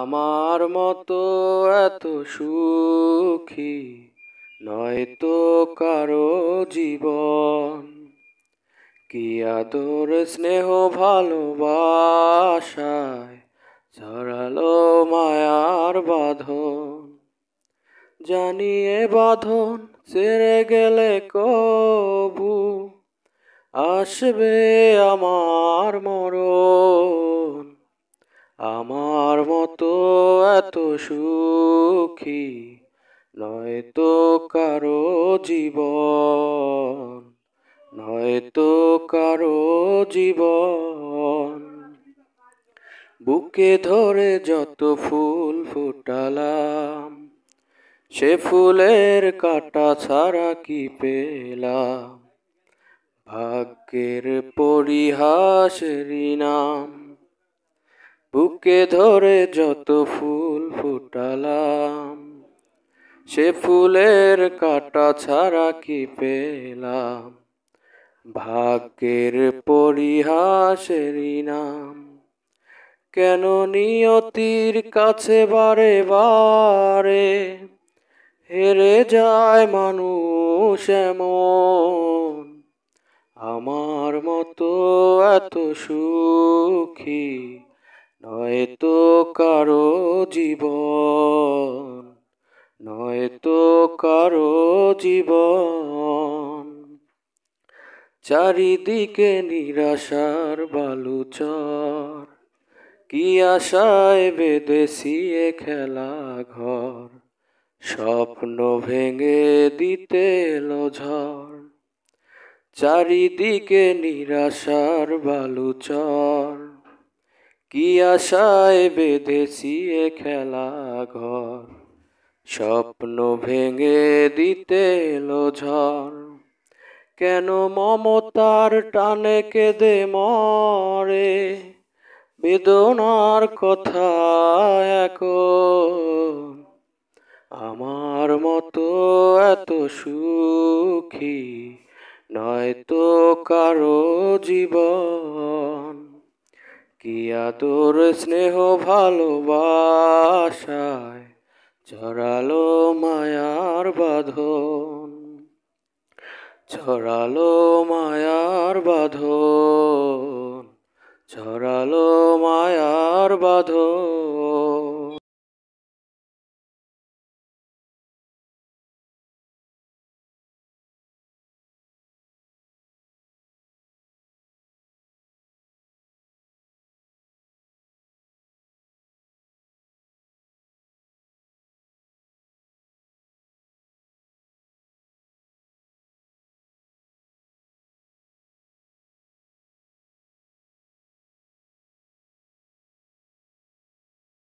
আমার মতো এত সুখী নয়তো কারো জীবন কি আদর স্নেহ ভালোবাসায় ছড়ালো মায়ার বাঁধন জানিয়ে বাঁধন ছেড়ে গেলে কবু আসবে আমার মরণ আমার মতো এত সুখী নয় তো কারো জীবন তো কারো জীবন বুকে ধরে যত ফুল ফুটালাম সে ফুলের কাটা ছাড়া কি পেলাম ভাগ্যের পরিহাস নাম বুকে ধরে যত ফুল ফুটালাম সে ফুলের কাটা ছাড়া কি পেলাম ভাগ্যের পরিহাসের নাম কেন নিয়তির কাছে বারে বারে হেরে যায় মানুষ এমন আমার মতো এত সুখী নয়তো কারো জীবন নয়তো কারো জীবন চারিদিকে নিরাশার বালুচর কি আশায় বেদেশি এ খেলা ঘর স্বপ্ন ভেঙে দিতে এলো ঝড় চারিদিকে নিরাশার বালুচর কি আশায় বেঁধেছি এ খেলা ঘর স্বপ্ন ভেঙে দিতে এলো ঝড় কেন মমতার টানে কেঁদে মরে বেদনার কথা এখন আমার মতো এত সুখী নয়তো কারো জীবন কি আতর স্নেহ ভালোবাসায় ছড়ালো মায়ার বাঁধন ছড়ালো মায়ার বাঁধ